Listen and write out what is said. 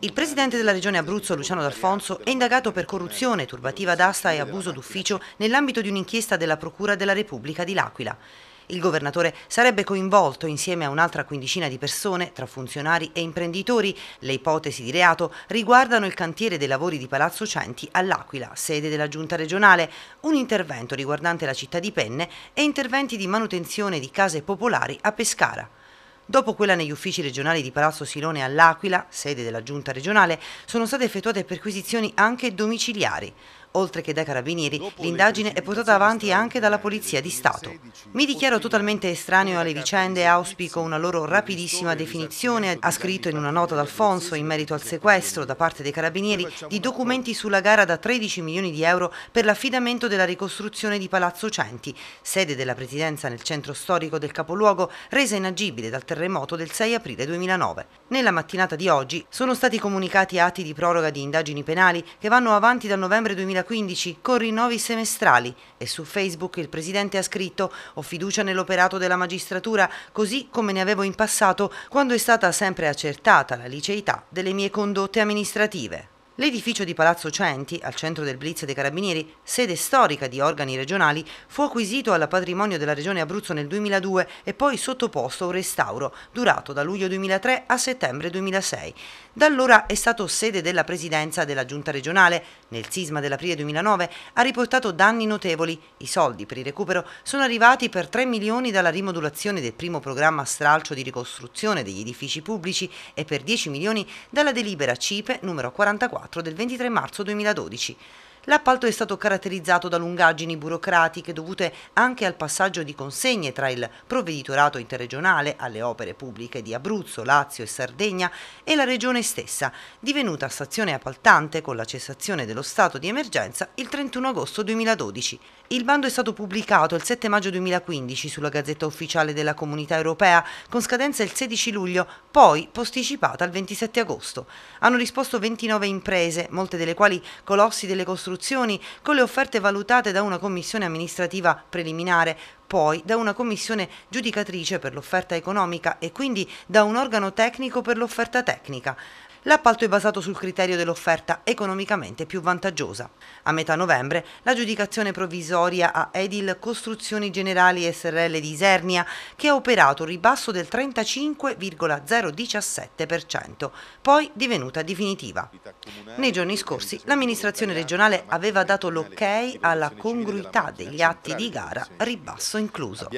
Il presidente della regione Abruzzo, Luciano D'Alfonso, è indagato per corruzione, turbativa d'asta e abuso d'ufficio nell'ambito di un'inchiesta della Procura della Repubblica di L'Aquila. Il governatore sarebbe coinvolto insieme a un'altra quindicina di persone, tra funzionari e imprenditori. Le ipotesi di reato riguardano il cantiere dei lavori di Palazzo Centi all'Aquila, sede della giunta regionale, un intervento riguardante la città di Penne e interventi di manutenzione di case popolari a Pescara. Dopo quella negli uffici regionali di Palazzo Silone all'Aquila, sede della giunta regionale, sono state effettuate perquisizioni anche domiciliari. Oltre che dai carabinieri, l'indagine è portata avanti anche dalla Polizia di Stato. Mi dichiaro totalmente estraneo alle vicende e auspico una loro rapidissima definizione, ha scritto in una nota d'Alfonso in merito al sequestro da parte dei carabinieri di documenti sulla gara da 13 milioni di euro per l'affidamento della ricostruzione di Palazzo Centi, sede della presidenza nel centro storico del capoluogo resa inagibile dal terremoto del 6 aprile 2009. Nella mattinata di oggi sono stati comunicati atti di proroga di indagini penali che vanno avanti dal novembre 2009 2015 con rinnovi semestrali e su Facebook il Presidente ha scritto «Ho fiducia nell'operato della magistratura, così come ne avevo in passato quando è stata sempre accertata la liceità delle mie condotte amministrative». L'edificio di Palazzo Centi, al centro del blitz dei Carabinieri, sede storica di organi regionali, fu acquisito al patrimonio della Regione Abruzzo nel 2002 e poi sottoposto a un restauro, durato da luglio 2003 a settembre 2006. Da allora è stato sede della presidenza della Giunta regionale. Nel sisma dell'aprile 2009 ha riportato danni notevoli. I soldi per il recupero sono arrivati per 3 milioni dalla rimodulazione del primo programma stralcio di ricostruzione degli edifici pubblici e per 10 milioni dalla delibera CIPE numero 44 24 del 23 marzo 2012 L'appalto è stato caratterizzato da lungaggini burocratiche dovute anche al passaggio di consegne tra il provveditorato interregionale alle opere pubbliche di Abruzzo, Lazio e Sardegna e la regione stessa, divenuta stazione appaltante con la cessazione dello stato di emergenza il 31 agosto 2012. Il bando è stato pubblicato il 7 maggio 2015 sulla Gazzetta Ufficiale della Comunità Europea con scadenza il 16 luglio, poi posticipata al 27 agosto. Hanno risposto 29 imprese, molte delle quali colossi delle costruzioni istruzioni con le offerte valutate da una commissione amministrativa preliminare, poi da una commissione giudicatrice per l'offerta economica e quindi da un organo tecnico per l'offerta tecnica l'appalto è basato sul criterio dell'offerta economicamente più vantaggiosa. A metà novembre l'aggiudicazione provvisoria a Edil Costruzioni Generali SRL di Isernia che ha operato un ribasso del 35,017%, poi divenuta definitiva. Nei giorni scorsi l'amministrazione regionale aveva dato l'ok alla congruità degli atti di gara, ribasso incluso.